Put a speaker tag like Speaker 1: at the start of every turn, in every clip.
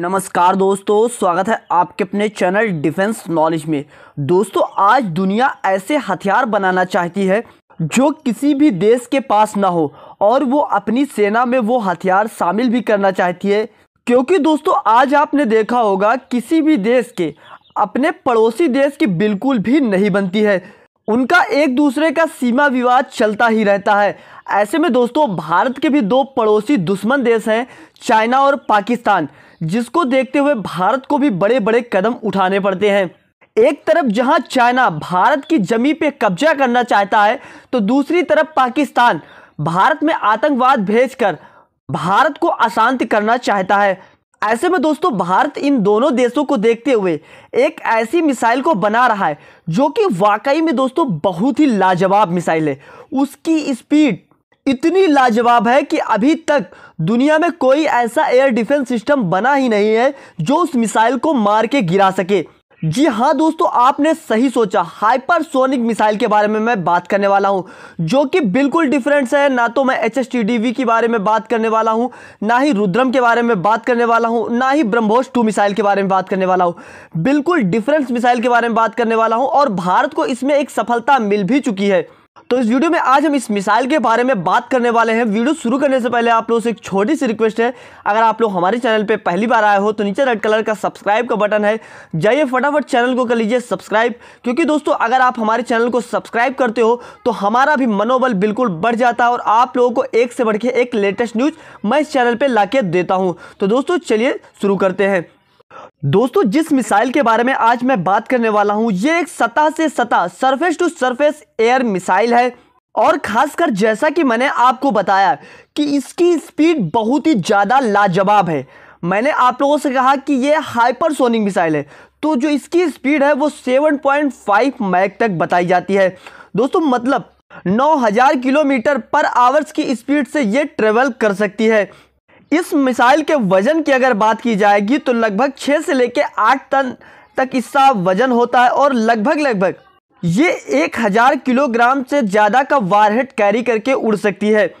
Speaker 1: नमस्कार दोस्तों स्वागत है आपके अपने चैनल डिफेंस नॉलेज में दोस्तों आज दुनिया ऐसे हथियार बनाना चाहती है जो किसी भी देश के पास ना हो और वो अपनी सेना में वो हथियार शामिल भी करना चाहती है क्योंकि दोस्तों आज आपने देखा होगा किसी भी देश के अपने पड़ोसी देश की बिल्कुल भी नहीं बनती है उनका एक दूसरे का सीमा विवाद चलता ही रहता है ऐसे में दोस्तों भारत के भी दो पड़ोसी दुश्मन देश हैं चाइना और पाकिस्तान जिसको देखते हुए भारत को भी बड़े बड़े कदम उठाने पड़ते हैं एक तरफ जहां चाइना भारत की जमी पे कब्जा करना चाहता है तो दूसरी तरफ पाकिस्तान भारत में आतंकवाद भेजकर भारत को अशांत करना चाहता है ऐसे में दोस्तों भारत इन दोनों देशों को देखते हुए एक ऐसी मिसाइल को बना रहा है जो कि वाकई में दोस्तों बहुत ही लाजवाब मिसाइल है उसकी स्पीड इतनी लाजवाब है कि अभी तक दुनिया में कोई ऐसा एयर डिफेंस सिस्टम बना ही नहीं है जो उस मिसाइल को मार के गिरा सके जी हाँ दोस्तों आपने सही सोचा हाइपरसोनिक मिसाइल के बारे में मैं बात करने वाला हूँ जो कि बिल्कुल डिफरेंस है ना तो मैं एच एस के बारे में बात करने वाला हूँ ना ही रुद्रम के बारे में बात करने वाला हूँ ना ही ब्रह्मोस टू मिसाइल के बारे में बात करने वाला हूँ बिल्कुल डिफरेंस मिसाइल के बारे में बात करने वाला हूँ और भारत को इसमें एक सफलता मिल भी चुकी है तो इस वीडियो में आज हम इस मिसाइल के बारे में बात करने वाले हैं वीडियो शुरू करने से पहले आप लोगों से एक छोटी सी रिक्वेस्ट है अगर आप लोग हमारे चैनल पे पहली बार आए हो तो नीचे रेड कलर का सब्सक्राइब का बटन है जाइए फटाफट चैनल को कर लीजिए सब्सक्राइब क्योंकि दोस्तों अगर आप हमारे चैनल को सब्सक्राइब करते हो तो हमारा भी मनोबल बिल्कुल बढ़ जाता है और आप लोगों को एक से बढ़ के एक लेटेस्ट न्यूज़ मैं इस चैनल पर ला देता हूँ तो दोस्तों चलिए शुरू करते हैं दोस्तों जिस मिसाइल के बारे में आज मैं बात करने वाला हूं ये एक सतह से सतह surface to surface air missile है और खासकर जैसा कि मैंने आपको बताया कि इसकी स्पीड बहुत ही ज़्यादा लाजवाब है मैंने आप लोगों से कहा कि यह हाइपरसोनिक मिसाइल है तो जो इसकी स्पीड है वो 7.5 मैक तक बताई जाती है दोस्तों मतलब 9000 किलोमीटर पर आवर्स की स्पीड से ये ट्रेवल कर सकती है इस मिसाइल के वज़न की अगर बात की जाएगी तो लगभग छः से लेकर आठ टन तक इसका वज़न होता है और लगभग लगभग ये एक हज़ार किलोग्राम से ज़्यादा का वारहेड कैरी करके उड़ सकती है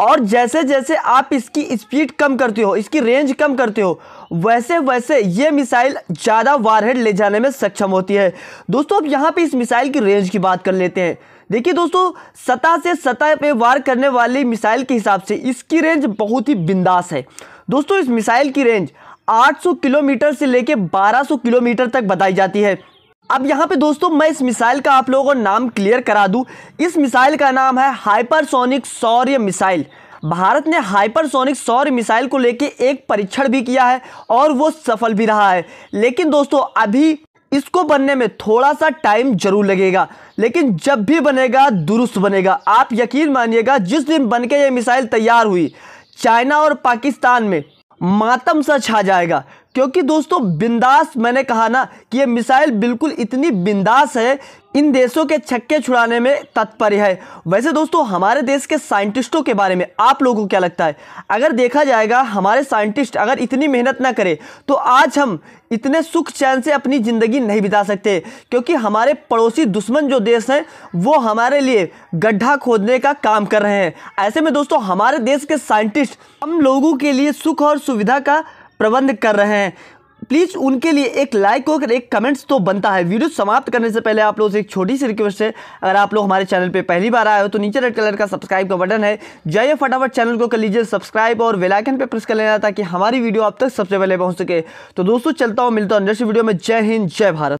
Speaker 1: और जैसे जैसे आप इसकी स्पीड कम करते हो इसकी रेंज कम करते हो वैसे वैसे ये मिसाइल ज़्यादा वारहेड ले जाने में सक्षम होती है दोस्तों अब यहाँ पे इस मिसाइल की रेंज की बात कर लेते हैं देखिए दोस्तों सतह से सतह पे वार करने वाली मिसाइल के हिसाब से इसकी रेंज बहुत ही बिंदास है दोस्तों इस मिसाइल की रेंज 800 किलोमीटर से लेके 1200 किलोमीटर तक बताई जाती है अब यहाँ पे दोस्तों मैं इस मिसाइल का आप लोगों को नाम क्लियर करा दूँ इस मिसाइल का नाम है हाइपरसोनिक सौर्य मिसाइल भारत ने हाइपरसोनिक सौर मिसाइल को लेके एक परीक्षण भी किया है और वो सफल भी रहा है लेकिन दोस्तों अभी इसको बनने में थोड़ा सा टाइम जरूर लगेगा लेकिन जब भी बनेगा दुरुस्त बनेगा आप यकीन मानिएगा जिस दिन बन के ये मिसाइल तैयार हुई चाइना और पाकिस्तान में मातम सा छा जाएगा क्योंकि दोस्तों बिंदास मैंने कहा ना कि ये मिसाइल बिल्कुल इतनी बिंदास है इन देशों के छक्के छुड़ाने में तत्पर है वैसे दोस्तों हमारे देश के साइंटिस्टों के बारे में आप लोगों को क्या लगता है अगर देखा जाएगा हमारे साइंटिस्ट अगर इतनी मेहनत ना करें तो आज हम इतने सुख चैन से अपनी ज़िंदगी नहीं बिता सकते क्योंकि हमारे पड़ोसी दुश्मन जो देश हैं वो हमारे लिए गड्ढा खोदने का काम कर रहे हैं ऐसे में दोस्तों हमारे देश के साइंटिस्ट हम लोगों के लिए सुख और सुविधा का प्रबंध कर रहे हैं प्लीज़ उनके लिए एक लाइक और एक कमेंट्स तो बनता है वीडियो समाप्त करने से पहले आप लोगों से एक छोटी सी रिक्वेस्ट है अगर आप लोग हमारे चैनल पे पहली बार आए हो तो नीचे रेड कलर का सब्सक्राइब का बटन है जाइए फटाफट चैनल को कर लीजिए सब्सक्राइब और आइकन पे प्रेस कर लेना ताकि हमारी वीडियो आप तक सबसे पहले पहुँच सके तो दोस्तों चलता हूँ मिलता हूँ नेक्स्ट वीडियो में जय हिंद जय भारत